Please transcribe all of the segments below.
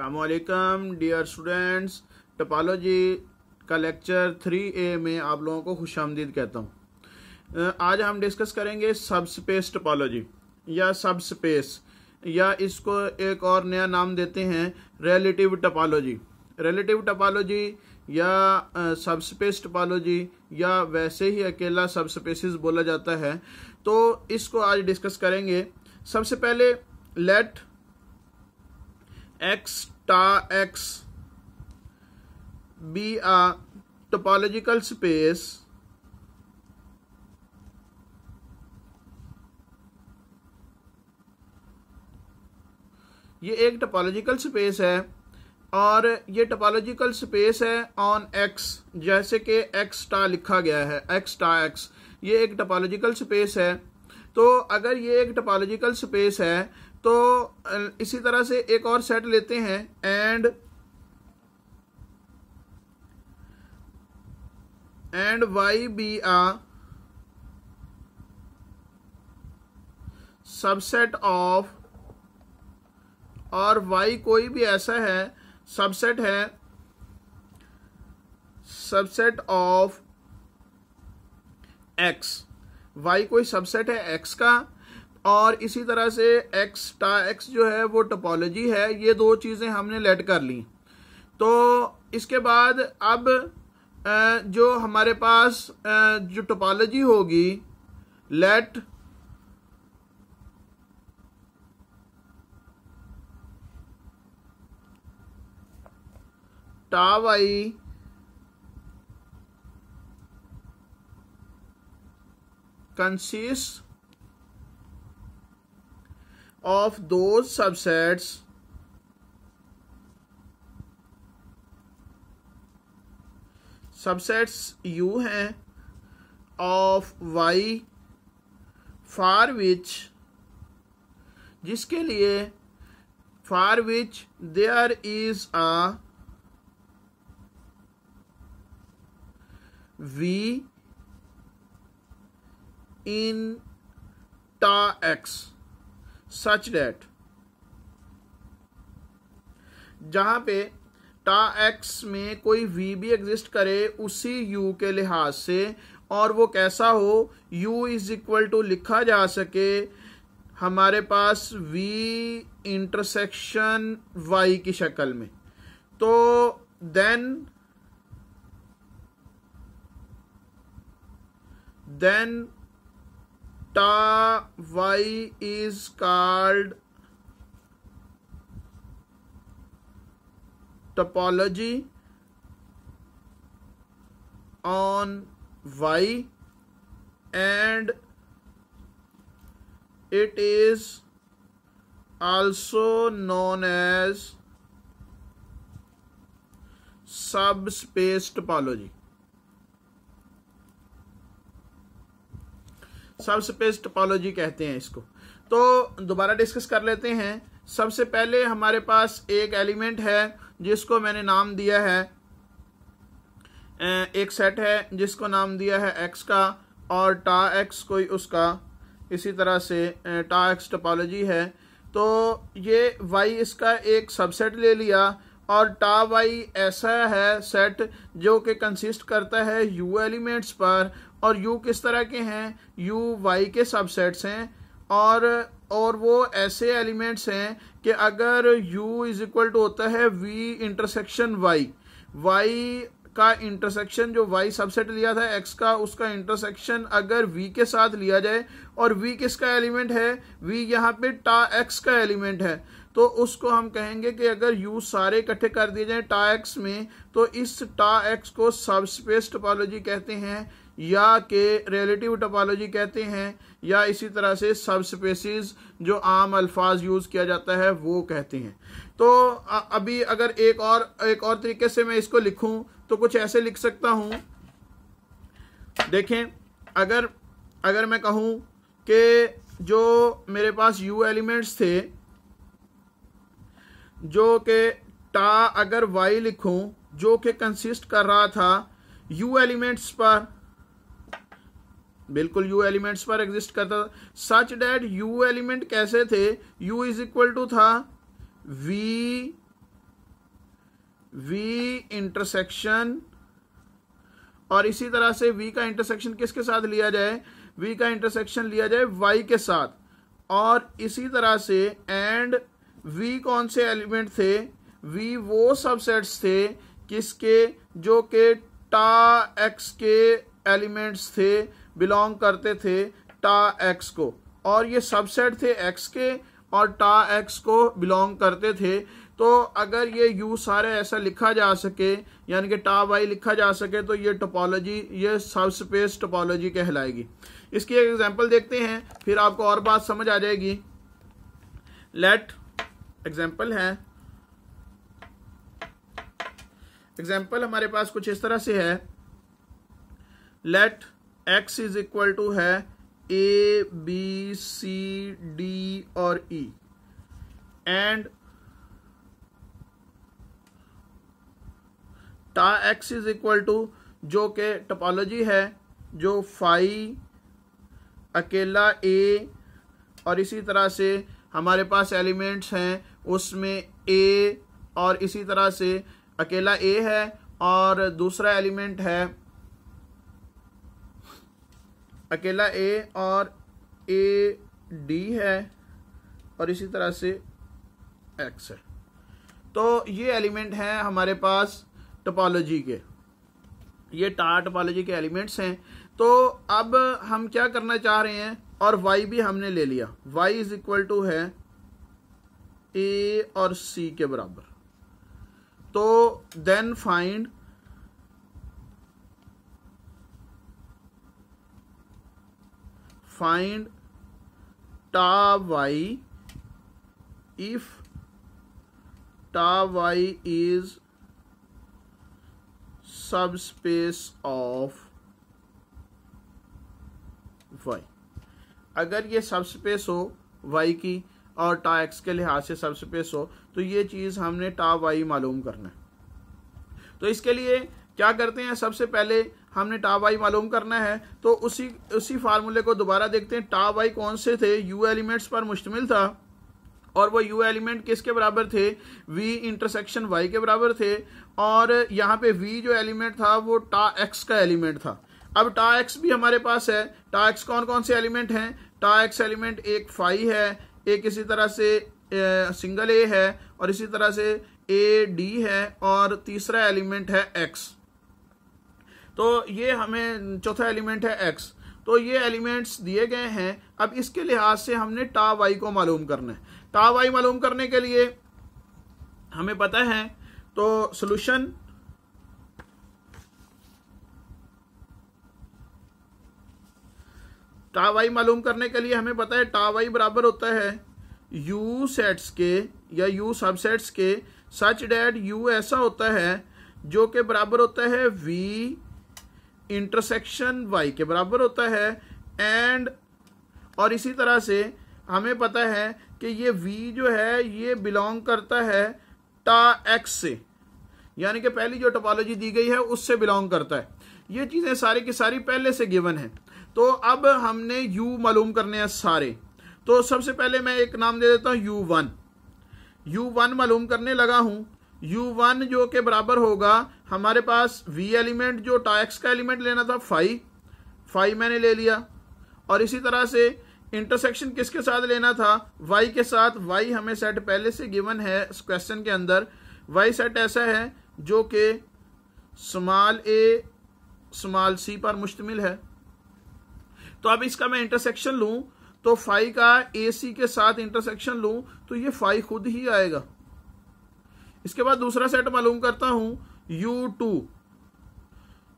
अलकम dear students टपालोजी का lecture three ए में आप लोगों को खुश आमदीद कहता हूँ आज हम डिस्कस करेंगे सब स्पेस टपालोजी या सब स्पेस या इसको एक और नया नाम देते हैं रिलेटिव टपालोजी रिलेटिव टपालोजी या सब स्पेस टपालोजी या वैसे ही अकेला सब स्पेसिस बोला जाता है तो इसको आज डिस्कस करेंगे सबसे पहले let X tau X be a topological space ये एक टोपोलॉजिकल स्पेस है और ये टोपोलॉजिकल स्पेस है ऑन एक्स जैसे कि एक्स टा लिखा गया है एक्स टा एक्स ये एक टोपोलॉजिकल स्पेस है तो अगर ये एक टोपोलॉजिकल स्पेस है तो इसी तरह से एक और सेट लेते हैं and and Y be a subset of और वाई कोई भी ऐसा है सबसेट है सबसेट ऑफ एक्स वाई कोई सबसेट है एक्स का और इसी तरह से एक्स टा एक्स जो है वो टोपोलॉजी है ये दो चीज़ें हमने लेट कर ली तो इसके बाद अब जो हमारे पास जो टोपोलॉजी होगी let tau Y consist of those subsets subsets U हैं ऑफ वाई फार विच जिसके लिए for which there is a V in tau X such date जहां पे टा एक्स में कोई वी भी एग्जिस्ट करे उसी यू के लिहाज से और वो कैसा हो u इज इक्वल टू लिखा जा सके हमारे पास v इंटरसेक्शन y की शक्ल में तो then then ta y is called topology on y and it is also known as subspace topology subspace topology कहते हैं इसको तो दोबारा डिस्कस कर लेते हैं सबसे पहले हमारे पास एक एलिमेंट है जिसको मैंने नाम दिया है एक सेट है जिसको नाम दिया है एक्स का और टा एक्स कोई उसका इसी तरह से टा एक्स टोपोलॉजी है तो ये वाई इसका एक सबसेट ले लिया और टा वाई ऐसा है सेट जो कि कंसिस्ट करता है यू एलिमेंट्स पर और यू किस तरह के हैं यू वाई के सबसेट्स हैं और और वो ऐसे एलिमेंट्स हैं कि अगर u इज इक्वल टू होता है v इंटरसेक्शन y y का इंटरसेक्शन जो y सबसेट लिया था x का उसका इंटरसेक्शन अगर v के साथ लिया जाए और v किसका एलिमेंट है v यहाँ पे टा x का एलिमेंट है तो उसको हम कहेंगे कि अगर u सारे इकट्ठे कर दिए जाए टा x में तो इस टा x को सब स्पेस टोपोलॉजी कहते हैं या के रिलेटिव टोपोलॉजी कहते हैं या इसी तरह से सब स्पेसिस जो आम अल्फाज यूज़ किया जाता है वो कहते हैं तो अभी अगर एक और एक और तरीके से मैं इसको लिखूं तो कुछ ऐसे लिख सकता हूं देखें अगर अगर मैं कहूं कि जो मेरे पास यू एलिमेंट्स थे जो कि टा अगर वाई लिखूं जो कि कंसिस्ट कर रहा था यू एलिमेंट्स पर बिल्कुल यू एलिमेंट्स पर एग्जिस्ट करता था सच डैट यू एलिमेंट कैसे थे यू इज इक्वल टू था वी वी इंटरसेक्शन और इसी तरह से वी का इंटरसेक्शन किसके साथ लिया जाए वी का इंटरसेक्शन लिया जाए वाई के साथ और इसी तरह से एंड वी कौन से एलिमेंट थे वी वो सबसेट्स थे किसके जो के टा एक्स के एलिमेंट्स थे बिलोंग करते थे टा एक्स को और ये सबसेट थे एक्स के और टा एक्स को बिलोंग करते थे तो अगर ये यू सारे ऐसा लिखा जा सके यानी कि टा वाई लिखा जा सके तो ये टोपोलॉजी ये सब स्पेस टोपोलॉजी कहलाएगी इसकी एक एग्जांपल देखते हैं फिर आपको और बात समझ आ जाएगी लेट एग्जांपल है एग्जांपल हमारे पास कुछ इस तरह से है let X is equal to है ए बी सी डी और E and tau X is equal to जो कि टोपोलॉजी है जो फाई अकेला ए और इसी तरह से हमारे पास एलिमेंट्स हैं उसमें ए और इसी तरह से अकेला ए है और दूसरा एलिमेंट है अकेला ए और ए डी है और इसी तरह से एक्स है तो ये एलिमेंट हैं हमारे पास टोपोलॉजी के ये टार टोपोलॉजी के एलिमेंट्स हैं तो अब हम क्या करना चाह रहे हैं और वाई भी हमने ले लिया वाई इज इक्वल टू है ए और सी के बराबर तो then find find ta y if ta y is subspace of y अगर ये सबस्पेस हो वाई की और टा एक्स के लिहाज से सबस्पेस हो तो ये चीज़ हमने टा वाई मालूम करना है तो इसके लिए क्या करते हैं सबसे पहले हमने टा वाई मालूम करना है तो उसी उसी फार्मूले को दोबारा देखते हैं टा वाई कौन से थे यू एलिमेंट्स पर मुश्तमिल था और वो यू एलिमेंट किसके बराबर थे वी इंटरसेक्शन वाई के बराबर थे और यहाँ पे वी जो एलिमेंट था वो टा एक्स का एलिमेंट था अब टा एक्स भी हमारे पास है टा एक्स कौन कौन से एलिमेंट हैं टा एक्स एलिमेंट एक फाई है एक इसी तरह से सिंगल ए है और इसी तरह से ए डी है और तीसरा एलिमेंट है एक्स तो ये हमें चौथा एलिमेंट है एक्स तो ये एलिमेंट्स दिए गए हैं अब इसके लिहाज से हमने टा वाई को मालूम करना है टा वाई मालूम करने के लिए हमें पता है तो सोल्यूशन टा वाई मालूम करने के लिए हमें पता है टा वाई बराबर होता है यू सेट्स के या यू सबसेट्स के सच डैट यू ऐसा होता है जो के बराबर होता है वी इंटरसेक्शन वाई के बराबर होता है एंड और इसी तरह से हमें पता है कि ये वी जो है ये बिलोंग करता है टा एक्स से यानी कि पहली जो टोपोलॉजी दी गई है उससे बिलोंग करता है ये चीज़ें सारी की सारी पहले से गिवन है तो अब हमने u मालूम करने हैं सारे तो सबसे पहले मैं एक नाम दे देता हूँ u1 u1 मालूम करने लगा हूँ u1 जो के बराबर होगा हमारे पास वी एलिमेंट जो टाइक्स का एलिमेंट लेना था फाइव फाइव मैंने ले लिया और इसी तरह से इंटरसेक्शन किसके साथ लेना था वाई के साथ वाई हमें सेट पहले से गिवन है इस क्वेश्चन के अंदर वाई सेट ऐसा है जो कि स्मॉल ए स्मॉल सी पर मुश्तमिल है तो अब इसका मैं इंटरसेक्शन लूं तो फाइव का ए सी के साथ इंटरसेक्शन लूं तो ये फाइव खुद ही आएगा इसके बाद दूसरा सेट मालूम करता हूं U2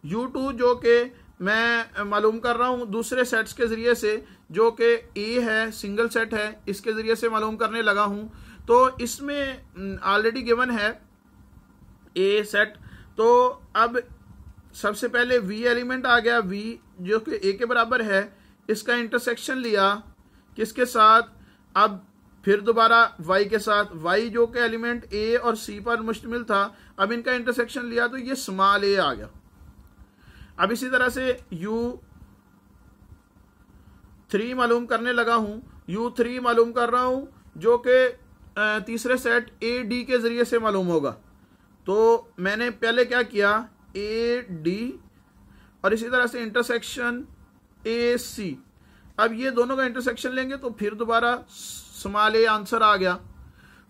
U2 जो कि मैं मालूम कर रहा हूँ दूसरे सेट्स के ज़रिए से जो कि ए है सिंगल सेट है इसके ज़रिए से मालूम करने लगा हूँ तो इसमें ऑलरेडी गिवन है ए सेट तो अब सबसे पहले वी एलिमेंट आ गया वी जो कि ए के बराबर है इसका इंटरसेक्शन लिया किसके साथ अब फिर दोबारा वाई के साथ वाई जो के एलिमेंट ए और सी पर मुश्तमिल था अब इनका इंटरसेक्शन लिया तो ये स्मॉल ए आ गया अब इसी तरह से यू थ्री मालूम करने लगा हूं यू थ्री मालूम कर रहा हूं जो कि तीसरे सेट ए डी के ज़रिए से मालूम होगा तो मैंने पहले क्या किया ए डी और इसी तरह से इंटरसेक्शन ए सी अब ये दोनों का इंटरसेक्शन लेंगे तो फिर दोबारा सोमाले आंसर आ गया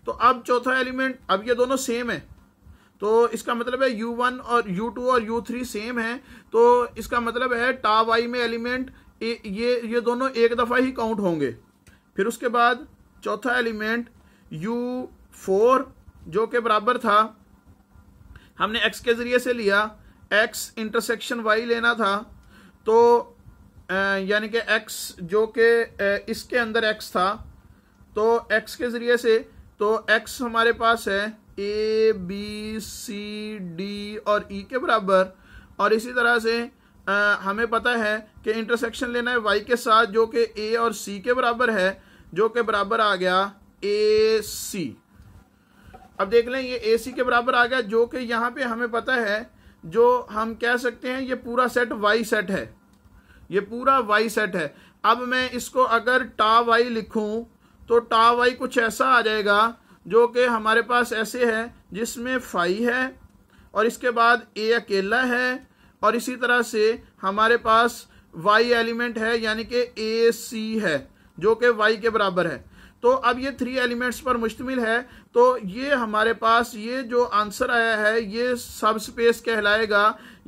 तो अब चौथा एलिमेंट अब ये दोनों सेम है तो इसका मतलब है U1 और U2 और U3 सेम है तो इसका मतलब है टा वाई में एलिमेंट ये ये दोनों एक दफ़ा ही काउंट होंगे फिर उसके बाद चौथा एलिमेंट U4 जो के बराबर था हमने x के ज़रिए से लिया x इंटरसेक्शन y लेना था तो यानी कि x जो के इसके अंदर x था तो एक्स के ज़रिए से तो एक्स हमारे पास है ए बी सी डी और ई e के बराबर और इसी तरह से आ, हमें पता है कि इंटरसेक्शन लेना है वाई के साथ जो कि ए और सी के बराबर है जो कि बराबर आ गया ए सी अब देख लें ये ए सी के बराबर आ गया जो कि यहाँ पे हमें पता है जो हम कह सकते हैं ये पूरा सेट वाई सेट है ये पूरा वाई सेट है अब मैं इसको अगर टा वाई लिखूं तो टा वाई कुछ ऐसा आ जाएगा जो कि हमारे पास ऐसे है जिसमें फाई है और इसके बाद ए अकेला है और इसी तरह से हमारे पास वाई एलिमेंट है यानी कि ए सी है जो कि वाई के बराबर है तो अब ये थ्री एलिमेंट्स पर मुश्तमिल है तो ये हमारे पास ये जो आंसर आया है ये सब स्पेस कहलाएगा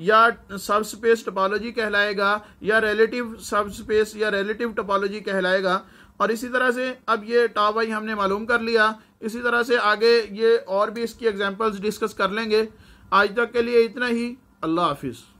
या सब स्पेस टोपोलॉजी कहलाएगा या रिलेटिव सब स्पेस या रिलेटिव टोपोलॉजी कहलाएगा और इसी तरह से अब ये वाई हमने मालूम कर लिया इसी तरह से आगे ये और भी इसकी एग्जाम्पल्स डिस्कस कर लेंगे आज तक के लिए इतना ही अल्लाह हाफिज़